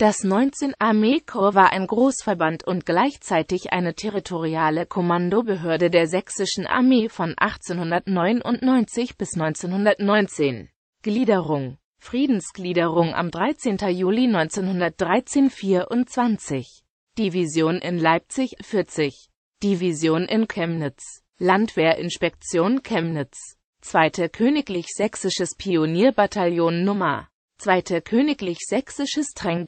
Das 19. Armeekorps war ein Großverband und gleichzeitig eine territoriale Kommandobehörde der sächsischen Armee von 1899 bis 1919. Gliederung Friedensgliederung am 13. Juli 1913 24 Division in Leipzig 40 Division in Chemnitz Landwehrinspektion Chemnitz Zweite Königlich Sächsisches Pionierbataillon Nummer 2. Königlich Sächsisches Trengbataillon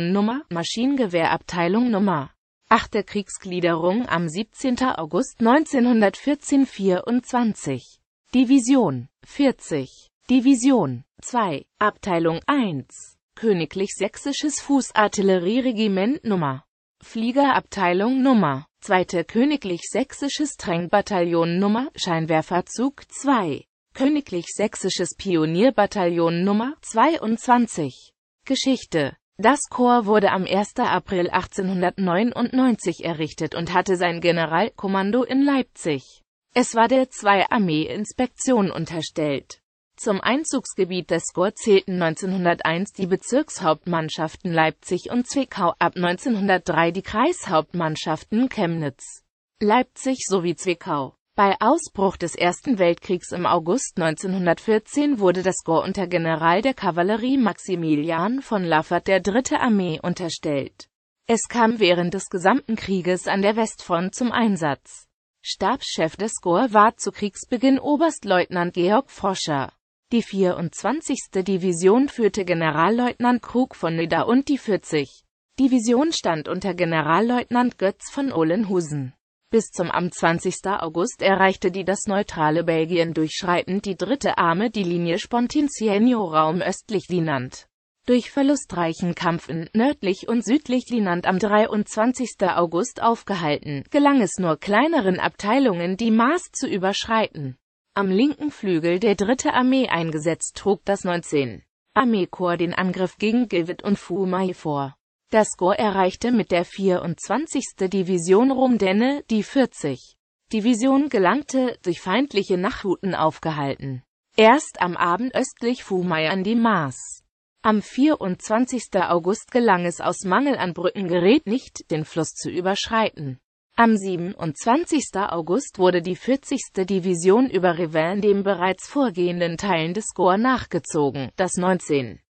bataillon Nummer, Maschinengewehrabteilung Nummer. 8. Kriegsgliederung am 17. August 1914 24. Division 40. Division 2. Abteilung 1. Königlich Sächsisches Fußartillerieregiment Nummer. Fliegerabteilung Nummer. 2. Königlich Sächsisches Trengbataillon Nummer. Scheinwerferzug 2. Königlich Sächsisches Pionierbataillon Nummer 22. Geschichte Das Korps wurde am 1. April 1899 errichtet und hatte sein Generalkommando in Leipzig. Es war der Zwei-Armee-Inspektion unterstellt. Zum Einzugsgebiet des Korps zählten 1901 die Bezirkshauptmannschaften Leipzig und Zwickau, ab 1903 die Kreishauptmannschaften Chemnitz, Leipzig sowie Zwickau. Bei Ausbruch des Ersten Weltkriegs im August 1914 wurde das Gor unter General der Kavallerie Maximilian von Laffert der Dritte Armee unterstellt. Es kam während des gesamten Krieges an der Westfront zum Einsatz. Stabschef des Gor war zu Kriegsbeginn Oberstleutnant Georg Froscher. Die 24. Division führte Generalleutnant Krug von Nidda und die 40. Division stand unter Generalleutnant Götz von Ohlenhusen. Bis zum am 20. August erreichte die das neutrale Belgien durchschreitend die dritte Arme die Linie Spontinzienio-Raum östlich Wienand. Durch verlustreichen Kampfen nördlich und südlich Wienand am 23. August aufgehalten, gelang es nur kleineren Abteilungen die Maß zu überschreiten. Am linken Flügel der dritte Armee eingesetzt trug das 19. Armeekorps den Angriff gegen Givet und Fumai vor. Das Korps erreichte mit der 24. Division Rumdenne, die 40. Division gelangte, durch feindliche Nachhuten aufgehalten. Erst am Abend östlich Fumei an die Mars. Am 24. August gelang es aus Mangel an Brückengerät nicht, den Fluss zu überschreiten. Am 27. August wurde die 40. Division über Rivin dem bereits vorgehenden Teilen des Korps nachgezogen, das 19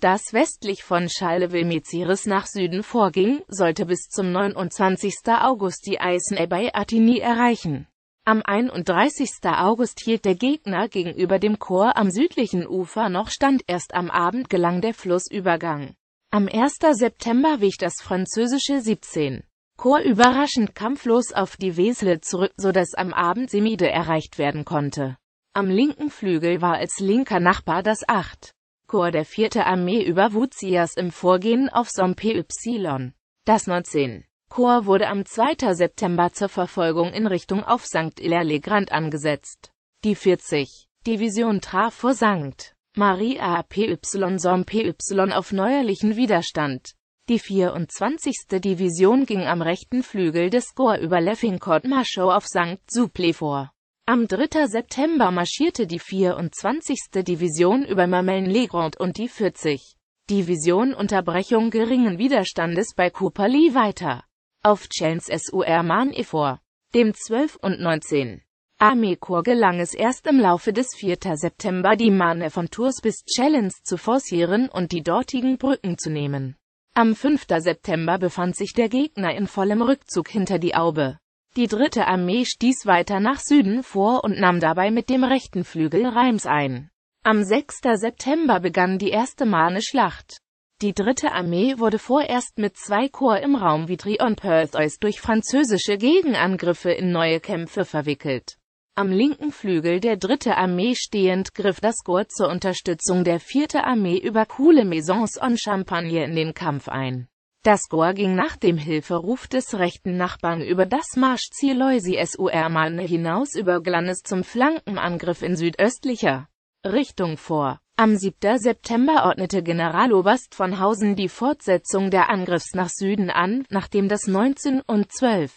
das westlich von Charleville-Mézières nach Süden vorging, sollte bis zum 29. August die Eisenay bei Attigny erreichen. Am 31. August hielt der Gegner gegenüber dem Chor am südlichen Ufer noch stand, erst am Abend gelang der Flussübergang. Am 1. September wich das französische 17. Chor überraschend kampflos auf die Wesel zurück, so dass am Abend Semide erreicht werden konnte. Am linken Flügel war als linker Nachbar das 8. Korps der 4. Armee überwog Sias im Vorgehen auf Somme Y. Das 19. Korps wurde am 2. September zur Verfolgung in Richtung auf St. Hilaire-le-Grand angesetzt. Die 40. Division traf vor St. Marie APY Somme PY auf neuerlichen Widerstand. Die 24. Division ging am rechten Flügel des Korps über leffincourt Marschau auf St. Suple vor. Am 3. September marschierte die 24. Division über Marmelin-Legrand und die 40. Division Unterbrechung geringen Widerstandes bei Kupali weiter. Auf Chance sur Marne vor. Dem 12. und 19. Armeekorps gelang es erst im Laufe des 4. September die Marne von Tours bis Challenge zu forcieren und die dortigen Brücken zu nehmen. Am 5. September befand sich der Gegner in vollem Rückzug hinter die Aube. Die dritte Armee stieß weiter nach Süden vor und nahm dabei mit dem rechten Flügel Reims ein. Am 6. September begann die erste Mane schlacht Die dritte Armee wurde vorerst mit zwei Korps im Raum Vitry und Perthois durch französische Gegenangriffe in neue Kämpfe verwickelt. Am linken Flügel der dritte Armee stehend griff das Korps zur Unterstützung der vierte Armee über Coule Maisons en Champagne in den Kampf ein. Das Tor ging nach dem Hilferuf des rechten Nachbarn über das Marschziel Loisy-sur-Marne hinaus über Glanis zum Flankenangriff in südöstlicher Richtung vor. Am 7. September ordnete Generaloberst von Hausen die Fortsetzung der Angriffs nach Süden an, nachdem das 19. und 12.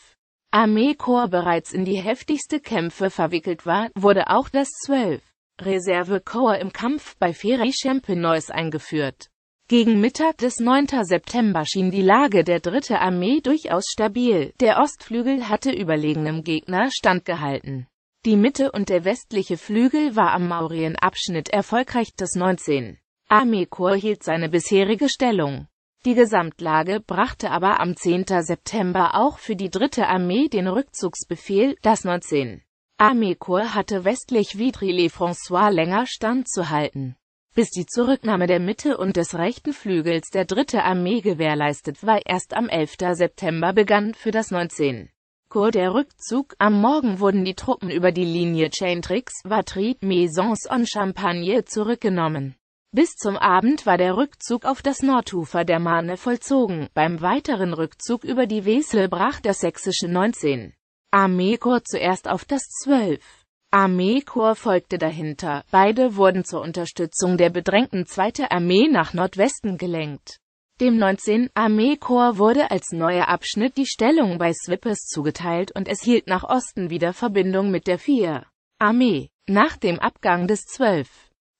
Armeekorps bereits in die heftigste Kämpfe verwickelt war, wurde auch das 12. Reservekorps im Kampf bei Ferry-Champenois eingeführt. Gegen Mittag des 9. September schien die Lage der 3. Armee durchaus stabil. Der Ostflügel hatte überlegenem Gegner standgehalten. Die Mitte und der westliche Flügel war am Maurienabschnitt erfolgreich. des 19. Armeekorps hielt seine bisherige Stellung. Die Gesamtlage brachte aber am 10. September auch für die 3. Armee den Rückzugsbefehl, das 19. Armeekorps hatte westlich Vitry-le-François länger standzuhalten. Bis die Zurücknahme der Mitte und des rechten Flügels der dritte Armee gewährleistet war, erst am 11. September begann für das 19. Chor der Rückzug. Am Morgen wurden die Truppen über die Linie Chaintrix, Vatry, Maisons und Champagne zurückgenommen. Bis zum Abend war der Rückzug auf das Nordufer der Marne vollzogen. Beim weiteren Rückzug über die Wesel brach der sächsische 19. Armeekorps zuerst auf das 12. Armeekorps folgte dahinter, beide wurden zur Unterstützung der bedrängten 2. Armee nach Nordwesten gelenkt. Dem 19. Armeekorps wurde als neuer Abschnitt die Stellung bei Swippers zugeteilt und es hielt nach Osten wieder Verbindung mit der 4. Armee. Nach dem Abgang des 12.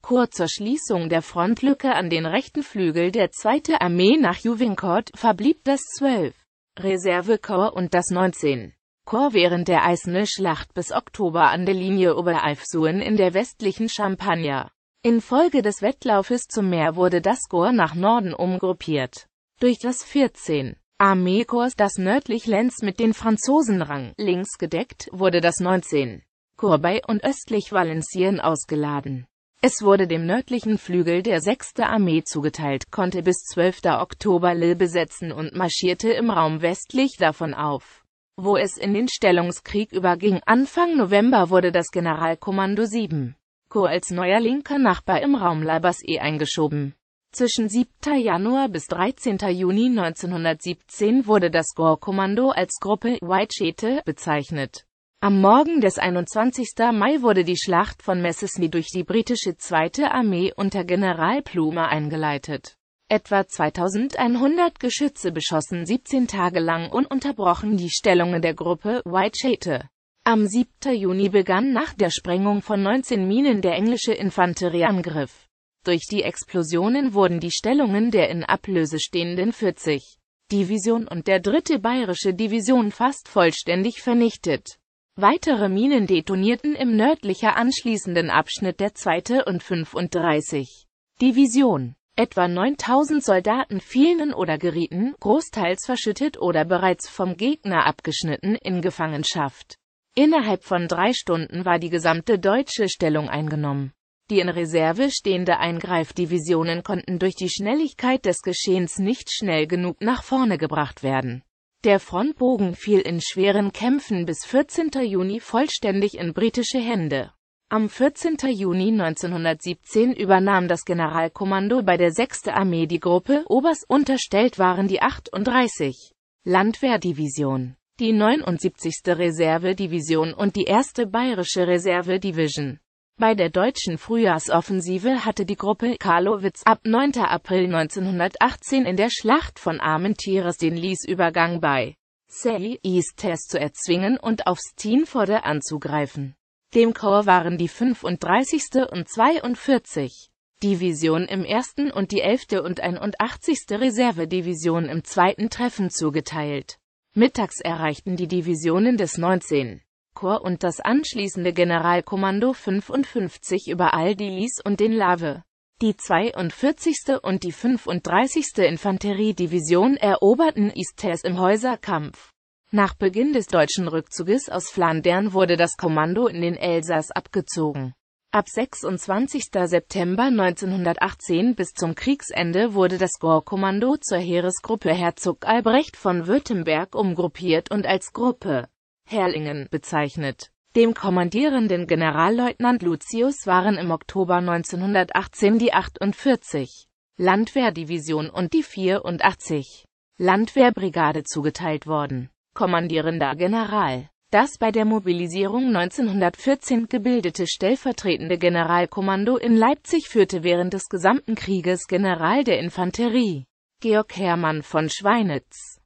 Korps zur Schließung der Frontlücke an den rechten Flügel der 2. Armee nach Juvincourt verblieb das 12. Reservekorps und das 19. Korps während der Eisene-Schlacht bis Oktober an der Linie Oberalfsuen in der westlichen Champagne. Infolge des Wettlaufes zum Meer wurde das Korps nach Norden umgruppiert. Durch das 14. Armeekorps, das nördlich Lenz mit den Franzosen rang, links gedeckt, wurde das 19. Korps bei und östlich Valencien ausgeladen. Es wurde dem nördlichen Flügel der 6. Armee zugeteilt, konnte bis 12. Oktober Lille besetzen und marschierte im Raum westlich davon auf wo es in den Stellungskrieg überging. Anfang November wurde das Generalkommando 7 Co als neuer linker Nachbar im Raum Leibers e eingeschoben. Zwischen 7. Januar bis 13. Juni 1917 wurde das Gore-Kommando als Gruppe Whitechete bezeichnet. Am Morgen des 21. Mai wurde die Schlacht von Messesny durch die britische 2. Armee unter General Plumer eingeleitet. Etwa 2100 Geschütze beschossen 17 Tage lang ununterbrochen die Stellungen der Gruppe White Whitechate. Am 7. Juni begann nach der Sprengung von 19 Minen der englische Infanterieangriff. Durch die Explosionen wurden die Stellungen der in Ablöse stehenden 40 Division und der 3. Bayerische Division fast vollständig vernichtet. Weitere Minen detonierten im nördlicher anschließenden Abschnitt der 2. und 35. Division. Etwa 9000 Soldaten fielen oder gerieten, großteils verschüttet oder bereits vom Gegner abgeschnitten, in Gefangenschaft. Innerhalb von drei Stunden war die gesamte deutsche Stellung eingenommen. Die in Reserve stehende Eingreifdivisionen konnten durch die Schnelligkeit des Geschehens nicht schnell genug nach vorne gebracht werden. Der Frontbogen fiel in schweren Kämpfen bis 14. Juni vollständig in britische Hände. Am 14. Juni 1917 übernahm das Generalkommando bei der 6. Armee die Gruppe, Obers unterstellt waren die 38. Landwehrdivision, die 79. Reservedivision und die 1. Bayerische Reservedivision. Bei der deutschen Frühjahrsoffensive hatte die Gruppe Karlowitz ab 9. April 1918 in der Schlacht von Armentieres den Liesübergang bei Sally East zu erzwingen und auf Steenforde anzugreifen. Dem Korps waren die 35. und 42. Division im 1. und die 11. und 81. Reservedivision im 2. Treffen zugeteilt. Mittags erreichten die Divisionen des 19. Korps und das anschließende Generalkommando 55 überall die Lies und den Lave. Die 42. und die 35. Infanteriedivision eroberten Istes im Häuserkampf. Nach Beginn des deutschen Rückzuges aus Flandern wurde das Kommando in den Elsass abgezogen. Ab 26. September 1918 bis zum Kriegsende wurde das Korpskommando zur Heeresgruppe Herzog Albrecht von Württemberg umgruppiert und als Gruppe Herrlingen bezeichnet. Dem kommandierenden Generalleutnant Lucius waren im Oktober 1918 die 48 Landwehrdivision und die 84 Landwehrbrigade zugeteilt worden kommandierender General. Das bei der Mobilisierung 1914 gebildete stellvertretende Generalkommando in Leipzig führte während des gesamten Krieges General der Infanterie Georg Hermann von Schweinitz.